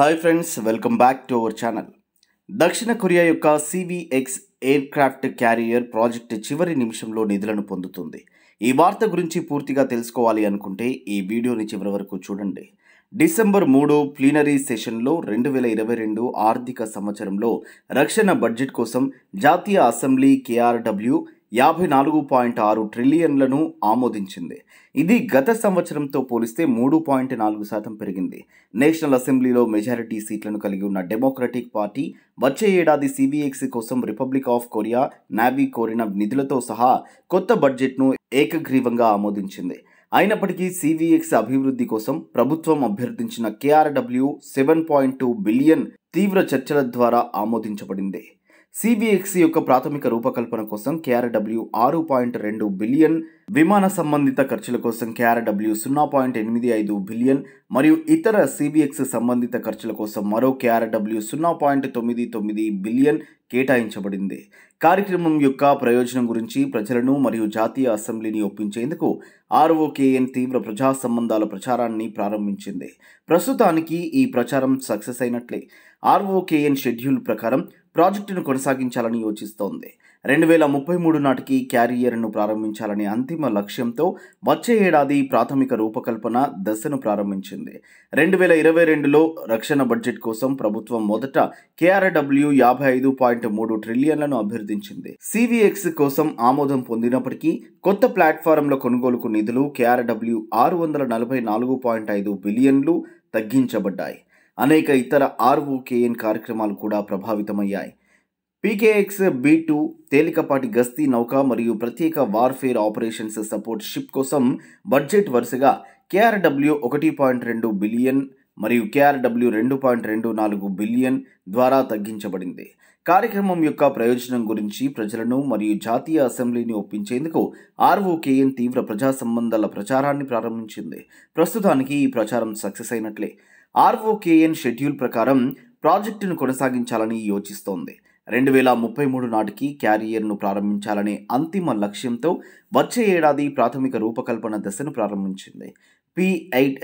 hi friends welcome back to our channel దక్షిణ Korea యొక్క CVX aircraft carrier project చివరి నిమిషంలో నిధులను పొందుతుంది ఈ వార్త గురించి పూర్తిగా తెలుసుకోవాలి అనుకుంటే ఈ వీడియోని చివరి వరకు చూడండి డిసెంబర్ మూడు ప్లీనరీ సెషన్లో రెండు వేల ఇరవై రెండు ఆర్థిక సంవత్సరంలో రక్షణ బడ్జెట్ కోసం జాతీయ అసెంబ్లీ కేఆర్డబ్ల్యూ యాభై నాలుగు పాయింట్ ఆరు ట్రిలియన్లను ఆమోదించింది ఇది గత సంవత్సరంతో పోలిస్తే మూడు పాయింట్ నాలుగు శాతం పెరిగింది నేషనల్ అసెంబ్లీలో మెజారిటీ సీట్లను కలిగి ఉన్న డెమోక్రటిక్ పార్టీ వచ్చే ఏడాది సిబిఎక్స్ కోసం రిపబ్లిక్ ఆఫ్ కొరియా నావీ కోరిన నిధులతో సహా కొత్త బడ్జెట్ను ఏకగ్రీవంగా ఆమోదించింది అయినప్పటికీ సివిఎక్స్ అభివృద్ధి కోసం ప్రభుత్వం అభ్యర్థించిన KRW seven point two billion తీవ్ర చర్చల ద్వారా ఆమోదించబడింది సిబిఎక్సి యొక్క ప్రాథమిక రూపకల్పన కోసం కేఆర్డబ్ల్యూ ఆరు పాయింట్ రెండు బిలియన్ విమాన సంబంధిత ఖర్చుల కోసం కేఆర్డబ్ల్యూ సున్నా పాయింట్ ఎనిమిది ఐదు బిలియన్ మరియు ఇతర సిబిఎక్స్ సంబంధిత ఖర్చుల కోసం మరో కేఆర్డబ్ల్యూ సున్నా పాయింట్ తొమ్మిది తొమ్మిది బిలియన్ కేటాయించబడింది కార్యక్రమం యొక్క ప్రయోజనం గురించి ప్రజలను మరియు జాతీయ అసెంబ్లీని ఒప్పించేందుకు ఆర్ఓకేఎన్ తీవ్ర ప్రజా సంబంధాల ప్రచారాన్ని ప్రారంభించింది ప్రస్తుతానికి ఈ ప్రచారం సక్సెస్ అయినట్లే ఆర్ఓకేఎన్ షెడ్యూల్ ప్రకారం ప్రాజెక్టును కొనసాగించాలని యోచిస్తోంది రెండు వేల ముప్పై మూడు నాటికి క్యారియర్ను ప్రారంభించాలనే అంతిమ లక్ష్యంతో వచ్చే ఏడాది ప్రాథమిక రూపకల్పన దశను ప్రారంభించింది రెండు వేల ఇరవై రెండులో రక్షణ బడ్జెట్ కోసం ప్రభుత్వం మొదట కేఆర్డబ్ల్యూ యాభై ఐదు పాయింట్ మూడు ట్రిలియన్లను అభ్యర్థించింది సివిఎక్స్ కోసం ఆమోదం పొందినప్పటికీ కొత్త ప్లాట్ఫారంల కొనుగోలుకు నిధులు కేఆర్డబ్ల్యూ ఆరు వందల నలభై నాలుగు పాయింట్ ఐదు బిలియన్లు తగ్గించబడ్డాయి అనేక ఇతర ఆర్ఓకేఎన్ కార్యక్రమాలు కూడా ప్రభావితమయ్యాయి పీకేఎక్స్ బీ టూ తేలికపాటి గస్తీ నౌక మరియు ప్రత్యేక వార్ఫేర్ ఆపరేషన్స్ సపోర్ట్ షిప్ కోసం బడ్జెట్ వరుసగా కేఆర్డబ్ల్యూ ఒకటి పాయింట్ రెండు బిలియన్ మరియు కేఆర్డబ్ల్యూ రెండు పాయింట్ రెండు నాలుగు బిలియన్ ద్వారా తగ్గించబడింది కార్యక్రమం యొక్క ప్రయోజనం గురించి ప్రజలను మరియు జాతీయ అసెంబ్లీని ఒప్పించేందుకు ఆర్ఓకేఎన్ తీవ్ర ప్రజా సంబంధాల ప్రచారాన్ని ప్రారంభించింది ప్రస్తుతానికి ఈ ప్రచారం సక్సెస్ అయినట్లే ఆర్ఓకేఎన్ షెడ్యూల్ ప్రకారం ప్రాజెక్టును కొనసాగించాలని యోచిస్తోంది రెండు వేల ముప్పై మూడు నాటికి క్యారియర్ను ప్రారంభించాలనే అంతిమ లక్ష్యంతో వచ్చే ఏడాది ప్రాథమిక రూపకల్పన దశను ప్రారంభించింది P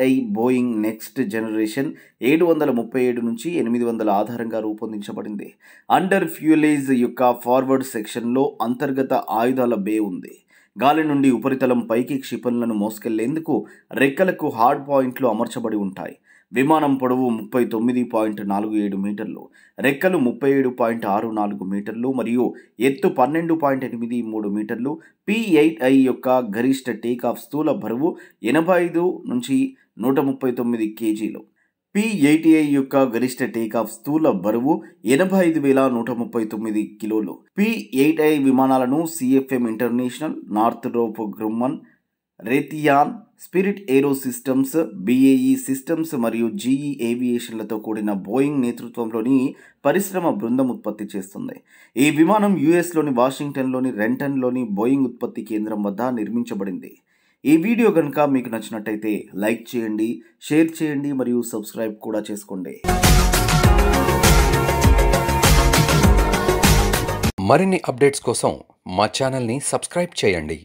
I Boeing next generation ఏడు వందల ముప్పై ఏడు నుంచి ఎనిమిది వందల ఆధారంగా రూపొందించబడింది అండర్ ఫ్యూలేజ్ యొక్క ఫార్వర్డ్ సెక్షన్లో అంతర్గత ఆయుధాల బే ఉంది గాలి నుండి ఉపరితలం పైకి క్షిపణులను మోసుకెళ్లేందుకు రెక్కలకు హార్డ్ పాయింట్లు అమర్చబడి ఉంటాయి విమానం పొడవు ముప్పై తొమ్మిది పాయింట్ నాలుగు ఏడు మీటర్లు రెక్కలు ముప్పై ఏడు పాయింట్ ఆరు నాలుగు మీటర్లు మరియు ఎత్తు పన్నెండు పాయింట్ ఎనిమిది మూడు మీటర్లు పి ఐ యొక్క గరిష్ట టేకాఫ్ స్థూల బరువు ఎనభై ఐదు నుంచి నూట ముప్పై తొమ్మిది కేజీలు పి ఐ యొక్క గరిష్ట టేకాఫ్ స్థూల బరువు ఎనభై ఐదు వేల నూట ముప్పై తొమ్మిది కిలోలు పి ఐ విమానాలను CFM international Northrop Grumman Raytheon Spirit Aero Systems BAE Systems మరియు జీఈ ఏవియేషన్లతో కూడిన బోయింగ్ నేతృత్వంలోని పరిశ్రమ బృందం ఉత్పత్తి చేస్తుంది ఈ విమానం యుఎస్లోని వాషింగ్టన్లోని రెంటన్లోని బోయింగ్ ఉత్పత్తి కేంద్రం వద్ద నిర్మించబడింది ఈ వీడియో కనుక మీకు నచ్చినట్టయితే లైక్ చేయండి షేర్ చేయండి మరియు సబ్స్క్రైబ్ కూడా చేసుకోండి మరిన్ని అప్డేట్స్ కోసం మా ఛానల్ని సబ్స్క్రైబ్ చేయండి